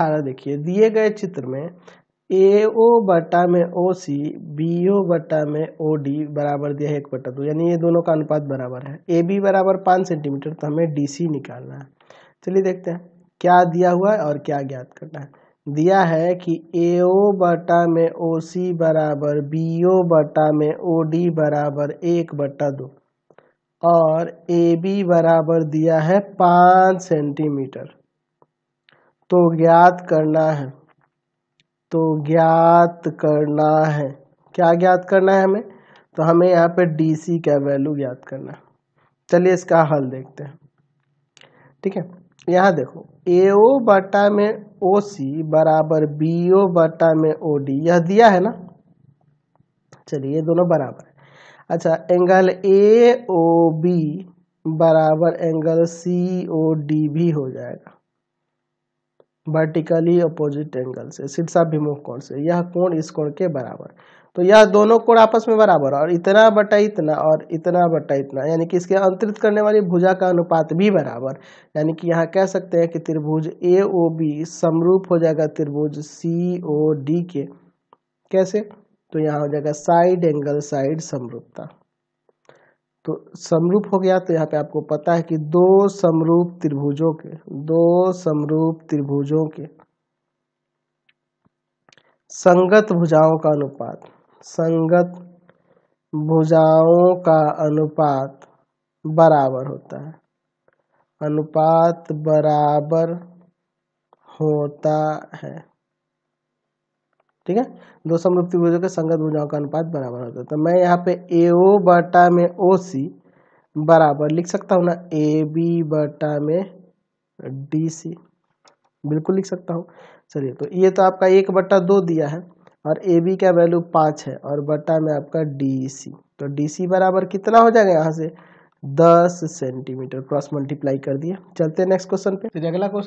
अट्ठारह देखिए दिए गए चित्र में ए ओ बटा में ओ सी बी ओ बटा में ओ डी बराबर दिया है एक बटा दो यानी ये दोनों का अनुपात बराबर है ए बी बराबर पाँच सेंटीमीटर तो हमें डी सी निकालना है चलिए देखते हैं क्या दिया हुआ है और क्या ज्ञात करना है दिया है कि ए ओ बटा में ओ सी बराबर बी ओ बटा में ओ डी बराबर एक बटा दो और ए बी बराबर दिया है पाँच सेंटीमीटर तो ज्ञात करना है तो ज्ञात करना है क्या ज्ञात करना है हमें तो हमें यहाँ पर डी का वैल्यू ज्ञात करना है चलिए इसका हल देखते हैं ठीक है यहाँ देखो ए ओ बटा में ओ सी बराबर बी ओ बटा में ओ डी यह दिया है ना चलिए ये दोनों बराबर है अच्छा एंगल ए ओ बी बराबर एंगल सी ओ डी भी हो जाएगा वर्टिकली अपोजिट एंगल से विमुख कोण से यह कोण इस कोण के बराबर तो यह दोनों कोण आपस में बराबर और इतना बटा इतना और इतना बटा इतना यानी कि इसके अंतरित करने वाली भुजा का अनुपात भी बराबर यानी कि यहाँ कह सकते हैं कि त्रिभुज ए ओ बी समरूप हो जाएगा त्रिभुज सी ओ डी के कैसे तो यहाँ हो जाएगा साइड एंगल साइड समरूपता तो समरूप हो गया तो यहाँ पे आपको पता है कि दो समरूप त्रिभुजों के दो समरूप त्रिभुजों के संगत भुजाओं का अनुपात संगत भुजाओं का अनुपात बराबर होता है अनुपात बराबर होता है ठीक है दो समरूप त्रिभुजों के संगत भुजाओं का अनुपात बराबर होता है तो मैं यहाँ पे ए ओ बटा में ओ सी बराबर लिख सकता हूँ ना ए बी बटा में डी सी बिल्कुल लिख सकता हूँ चलिए तो ये तो आपका एक बट्टा दो दिया है और ए बी का वैल्यू पाँच है और बट्टा में आपका डी सी तो डी सी बराबर कितना हो जाएगा यहाँ से दस सेंटीमीटर क्रॉस मल्टीप्लाई कर दिया चलते हैं नेक्स्ट क्वेश्चन पे फिर अगला क्वेश्चन